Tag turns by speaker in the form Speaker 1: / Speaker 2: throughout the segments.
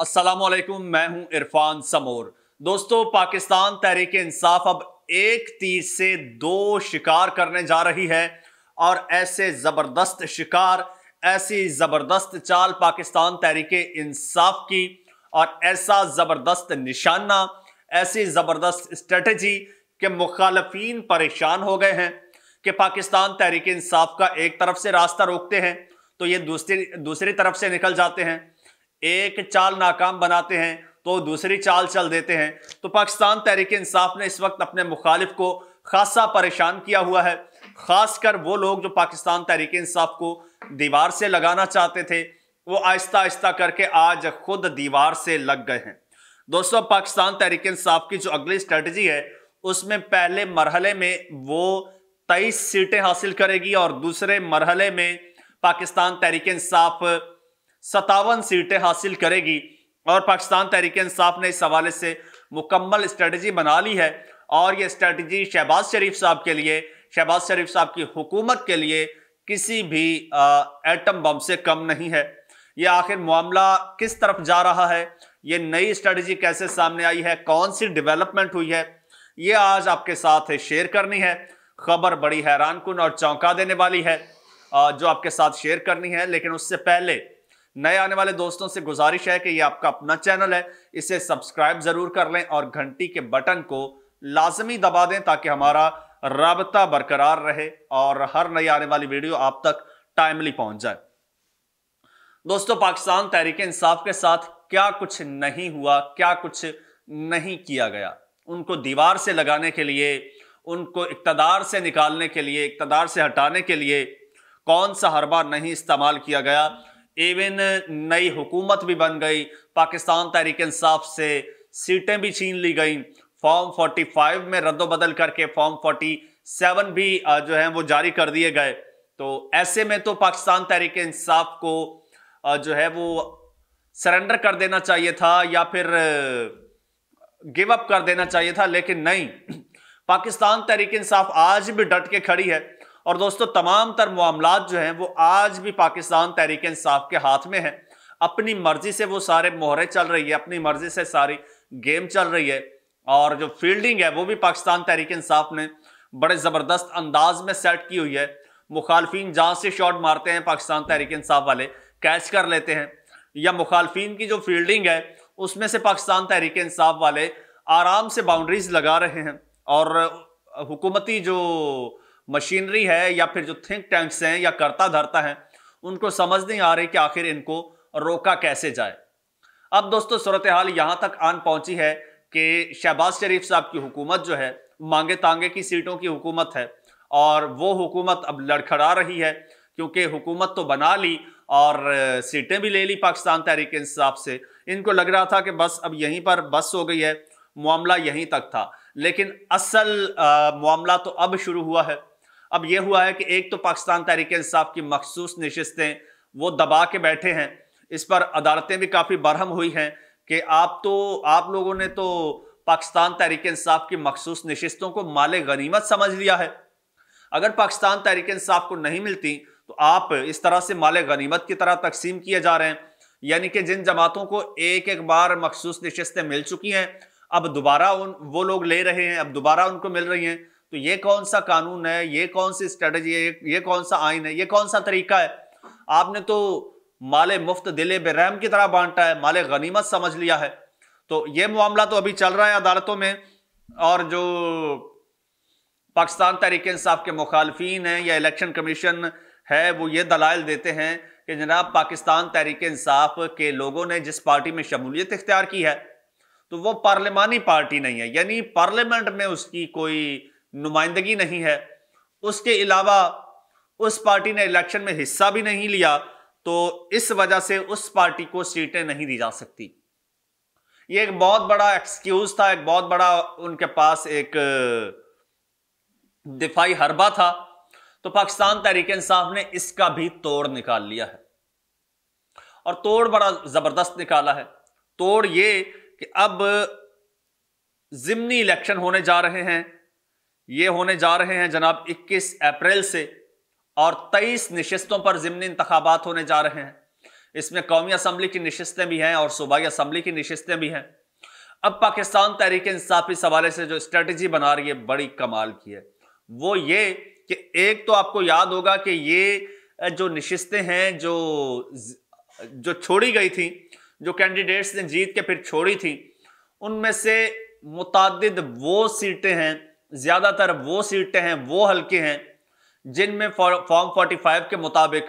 Speaker 1: असलकुम मैं हूं इरफान समोर दोस्तों पाकिस्तान तहरीक इंसाफ अब एक तीर से दो शिकार करने जा रही है और ऐसे ज़बरदस्त शिकार ऐसी ज़बरदस्त चाल पाकिस्तान तहरीक इंसाफ की और ऐसा ज़बरदस्त निशाना ऐसी ज़बरदस्त स्ट्रेटजी के मुखालफी परेशान हो गए हैं कि पाकिस्तान तहरीक इंसाफ का एक तरफ से रास्ता रोकते हैं तो ये दूसरी दूसरी तरफ से निकल जाते हैं एक चाल नाकाम बनाते हैं तो दूसरी चाल चल देते हैं तो पाकिस्तान तहरीक इंसाफ ने इस वक्त अपने मुखालिफ को खासा परेशान किया हुआ है खासकर वो लोग जो पाकिस्तान तहरीक इंसाफ को दीवार से लगाना चाहते थे वो आहिस्ता आहिस्ता करके आज खुद दीवार से लग गए हैं दोस्तों पाकिस्तान तहरीक इंसाफ की जो अगली स्ट्रेटजी है उसमें पहले मरहले में वो तेईस सीटें हासिल करेगी और दूसरे मरहले में पाकिस्तान तहरीक इंसाफ सतावन सीटें हासिल करेगी और पाकिस्तान तहरीक इंसाफ ने इस हवाले से मुकम्मल स्ट्रेटजी बना ली है और ये स्ट्रेटजी शहबाज शरीफ साहब के लिए शहबाज शरीफ साहब की हुकूमत के लिए किसी भी एटम बम से कम नहीं है ये आखिर मामला किस तरफ जा रहा है ये नई स्ट्रेटजी कैसे सामने आई है कौन सी डेवलपमेंट हुई है ये आज आपके साथ शेयर करनी है खबर बड़ी हैरान कन और चौंका देने वाली है जो आपके साथ शेयर करनी है लेकिन उससे पहले नए आने वाले दोस्तों से गुजारिश है कि ये आपका अपना चैनल है इसे सब्सक्राइब जरूर कर लें और घंटी के बटन को लाजमी दबा दें ताकि हमारा रबता बरकरार रहे और हर नई आने वाली वीडियो आप तक टाइमली पहुंच जाए दोस्तों पाकिस्तान तहरीक इंसाफ के साथ क्या कुछ नहीं हुआ क्या कुछ नहीं किया गया उनको दीवार से लगाने के लिए उनको इकतदार से निकालने के लिए इकतदार से हटाने के लिए कौन सा हरबा नहीं इस्तेमाल किया गया इवन uh, नई हुकूमत भी बन गई पाकिस्तान तहरीक इंसाफ से सीटें भी छीन ली गई फॉर्म 45 में रद्दबदल करके फॉर्म 47 भी uh, जो है वो जारी कर दिए गए तो ऐसे में तो पाकिस्तान तहरीक इंसाफ को uh, जो है वो सरेंडर कर देना चाहिए था या फिर गिव अप कर देना चाहिए था लेकिन नहीं पाकिस्तान तहरीक इंसाफ आज भी डट के खड़ी है और दोस्तों तमाम तर मामला जो हैं वो आज भी पाकिस्तान तहरीक इंसाफ के हाथ में है अपनी मर्जी से वो सारे मोहरे चल रही है अपनी मर्जी से सारी गेम चल रही है और जो फील्डिंग है वो भी पाकिस्तान तहरीक इंसाफ ने बड़े ज़बरदस्त अंदाज में सेट की हुई है मुखालफी जहाँ से शॉट मारते हैं पाकिस्तान तहरीक इंसाफ वाले कैच कर लेते हैं या मुखालफी की जो फील्डिंग है उसमें से पाकिस्तान तहरीक इंसाफ वाले आराम से बाउंड्रीज लगा रहे हैं और हुकूमती जो मशीनरी है या फिर जो थिंक टैंक्स हैं या करता धरता हैं उनको समझ नहीं आ रही कि आखिर इनको रोका कैसे जाए अब दोस्तों सूरत हाल यहाँ तक आन पहुंची है कि शहबाज शरीफ साहब की हुकूमत जो है मांगे तांगे की सीटों की हुकूमत है और वो हुकूमत अब लड़खड़ा रही है क्योंकि हुकूमत तो बना ली और सीटें भी ले ली पाकिस्तान तहरीक इंसाफ से इनको लग रहा था कि बस अब यहीं पर बस हो गई है मामला यहीं तक था लेकिन असल मामला तो अब शुरू हुआ है अब यह हुआ है कि एक तो पाकिस्तान तहरीक इंसाफ की मखसूस नशस्तें वो दबा के बैठे हैं इस पर अदालतें भी काफ़ी बरहम हुई हैं कि आप तो आप लोगों ने तो पाकिस्तान तहरीक इंसाफ की मखसूस नशस्तों को माल गनीमत समझ लिया है अगर पाकिस्तान तहरीक इंसाफ को नहीं मिलती तो आप इस तरह से माल गनीमत की तरह तकसीम किए जा रहे हैं यानी कि जिन जमातों को एक एक बार मखसूस नशस्तें मिल चुकी हैं अब दोबारा उन वो लोग ले रहे हैं अब दोबारा उनको मिल रही हैं तो ये कौन सा कानून है ये कौन सी स्ट्रेटजी है ये कौन सा आइन है ये कौन सा तरीका है आपने तो माले मुफ्त दिले बेरहम की तरह बांटा है माले गनीमत समझ लिया है तो ये मामला तो अभी चल रहा है अदालतों में और जो पाकिस्तान तहरीक इंसाफ के मुखालफन हैं या इलेक्शन कमीशन है वो ये दलाइल देते हैं कि जनाब पाकिस्तान तहरीक इंसाफ के लोगों ने जिस पार्टी में शमूलियत इख्तियार की है तो वो पार्लियामानी पार्टी नहीं है यानी पार्लियामेंट में उसकी कोई नुमाइंदगी नहीं है उसके अलावा उस पार्टी ने इलेक्शन में हिस्सा भी नहीं लिया तो इस वजह से उस पार्टी को सीटें नहीं दी जा सकती ये एक बहुत बड़ा एक्सक्यूज था एक बहुत बड़ा उनके पास एक दिफाई हरबा था तो पाकिस्तान तहरीक इंसाफ ने इसका भी तोड़ निकाल लिया है और तोड़ बड़ा जबरदस्त निकाला है तोड़ ये कि अब जिमनी इलेक्शन होने जा रहे हैं ये होने जा रहे हैं जनाब 21 अप्रैल से और 23 नशस्तों पर जिमनी इंतबात होने जा रहे हैं इसमें कौमी असम्बली की नशस्तें भी हैं और सूबाई असम्बली की नशस्तें भी हैं अब पाकिस्तान तहरीक इंसाफ इस हवाले से जो स्ट्रेटजी बना रही है बड़ी कमाल की है वो ये कि एक तो आपको याद होगा कि ये जो नशस्तें हैं जो जो छोड़ी गई थी जो कैंडिडेट्स ने जीत के फिर छोड़ी थी उनमें से मुतद वो सीटें हैं ज़्यादातर वो सीटें हैं वो हल्के हैं जिनमें फॉर्म 45 के मुताबिक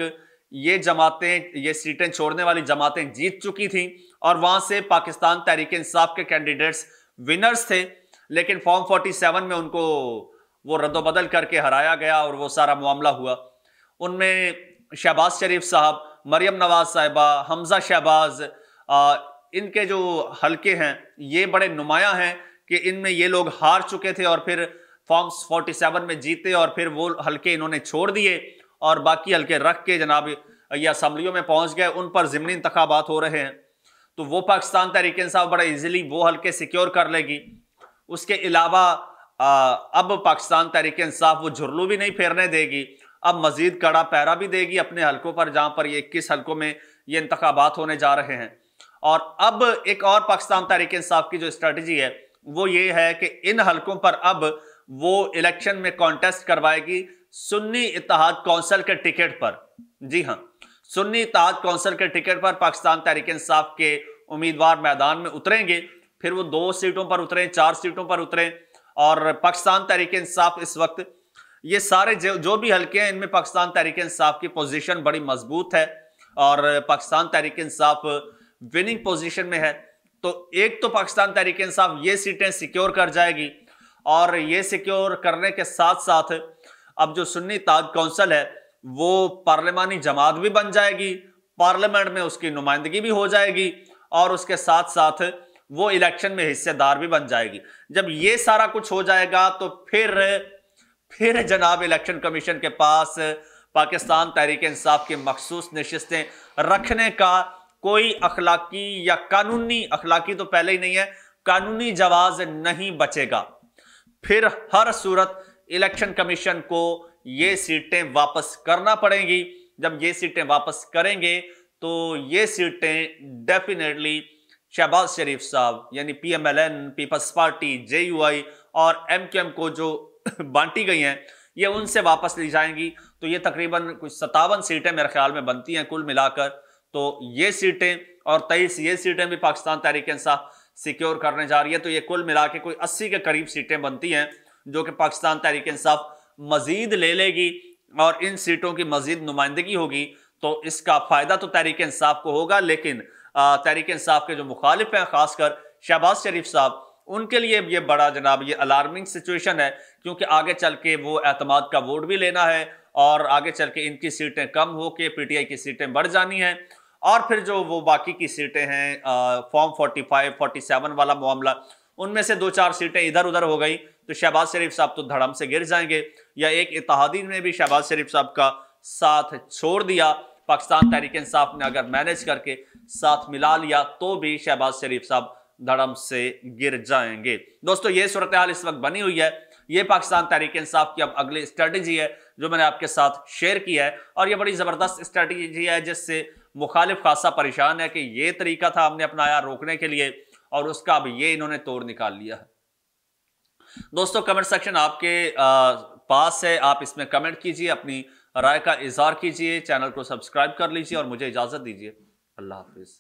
Speaker 1: ये जमातें ये सीटें छोड़ने वाली जमातें जीत चुकी थीं और वहां से पाकिस्तान तहरीक इंसाफ के कैंडिडेट्स विनर्स थे लेकिन फॉर्म 47 में उनको वो रद्दबदल करके हराया गया और वो सारा मामला हुआ उनमें शहबाज शरीफ साहब मरियम नवाज साहिबा हमजा शहबाज इनके जो हल्के हैं ये बड़े नुमाया हैं कि इनमें ये लोग हार चुके थे और फिर फॉर्म्स 47 में जीते और फिर वो हल्के इन्होंने छोड़ दिए और बाकी हल्के रख के जनाब ये असम्बलियों में पहुंच गए उन पर ज़मनी इंतबात हो रहे हैं तो वो पाकिस्तान तहरीक साहब बड़ा ईजिली वो हल्के सिक्योर कर लेगी उसके अलावा अब पाकिस्तान तहरीक इंसाफ वो झुरलू भी नहीं फेरने देगी अब मजीद कड़ा पैरा भी देगी अपने हलकों पर जहाँ पर ये इक्कीस हलकों में ये इंतबात होने जा रहे हैं और अब एक और पाकिस्तान तहरीक इंसाफ की जो स्ट्रेटजी है वो ये है कि इन हलकों पर अब वो इलेक्शन में कॉन्टेस्ट करवाएगी सुन्नी इतिहाद कौंसिल के टिकट पर जी हाँ सुन्नी इतिहाद कौंसिल के टिकट पर पाकिस्तान तहरीक इंसाफ के उम्मीदवार मैदान में उतरेंगे फिर वो दो सीटों पर उतरें चार सीटों पर उतरें और पाकिस्तान तहरीक इंसाफ इस वक्त ये सारे जो जो भी हल्के हैं इनमें पाकिस्तान तहरीक इंसाफ की पोजीशन बड़ी मजबूत है और पाकिस्तान तहरीक इंसाफ विनिंग पोजीशन में है तो एक तो पाकिस्तान तहरीक इंसाफ ये सीटें सिक्योर कर जाएगी और ये सिक्योर करने के साथ साथ अब जो सुन्नी ताज काउंसिल है वो पार्लियामानी जमात भी बन जाएगी पार्लियामेंट में उसकी नुमाइंदगी भी हो जाएगी और उसके साथ साथ वो इलेक्शन में हिस्सेदार भी बन जाएगी जब ये सारा कुछ हो जाएगा तो फिर फिर जनाब इलेक्शन कमीशन के पास पाकिस्तान तहरीक इंसाफ की मखसूस नशस्तें रखने का कोई अखलाकी या कानूनी अखलाकी तो पहले ही नहीं है कानूनी जवाब नहीं बचेगा फिर हर सूरत इलेक्शन कमीशन को ये सीटें वापस करना पड़ेंगी जब ये सीटें वापस करेंगे तो ये सीटें डेफिनेटली शहबाज शरीफ साहब यानी पीएमएलएन पीपल्स पार्टी जेयूआई और एमकेएम को जो बांटी गई हैं ये उनसे वापस ली जाएंगी तो ये तकरीबन कुछ सतावन सीटें मेरे ख्याल में बनती हैं कुल मिलाकर तो ये सीटें और तेईस ये सीटें भी पाकिस्तान तहरीक इंसाफ सिक्योर करने जा रही है तो ये कुल मिला के कोई अस्सी के करीब सीटें बनती हैं जो कि पाकिस्तान तहरीक इंसाफ मजीद ले लेगी और इन सीटों की मजीद नुमाइंदगी होगी तो इसका फ़ायदा तो तहरीक इंसाफ को होगा लेकिन तहरीक इंसाफ के जो मुखालिफ हैं खासकर शहबाज शरीफ साहब उनके लिए ये बड़ा जनाब ये अलार्मिंग सिचुएशन है क्योंकि आगे चल के वो अहतमाद का वोट भी लेना है और आगे चल के इनकी सीटें कम हो के पीटीआई की सीटें बढ़ जानी हैं और फिर जो वो बाकी की सीटें हैं फॉर्म 45, 47 वाला मामला उनमें से दो चार सीटें इधर उधर हो गई तो शहबाज शरीफ साहब तो धड़म से गिर जाएंगे या एक इतिहादी ने भी शहबाज शरीफ साहब का साथ छोड़ दिया पाकिस्तान तहरीक इंसाफ ने अगर मैनेज करके साथ मिला लिया तो भी शहबाज शरीफ साहब धड़म से गिर जाएंगे दोस्तों ये सूरत हाल इस वक्त बनी हुई है ये पाकिस्तान तहरीक इंसाफ की अब अगली स्ट्रेटजी है जो मैंने आपके साथ शेयर की है और ये बड़ी ज़बरदस्त स्ट्रेटजी है जिससे मुखालिफ खासा परेशान है कि ये तरीका था हमने अपनाया रोकने के लिए और उसका अब ये इन्होंने तोड़ निकाल लिया है दोस्तों कमेंट सेक्शन आपके पास है आप इसमें कमेंट कीजिए अपनी राय का इजहार कीजिए चैनल को सब्सक्राइब कर लीजिए और मुझे इजाज़त दीजिए अल्लाह हाफिज़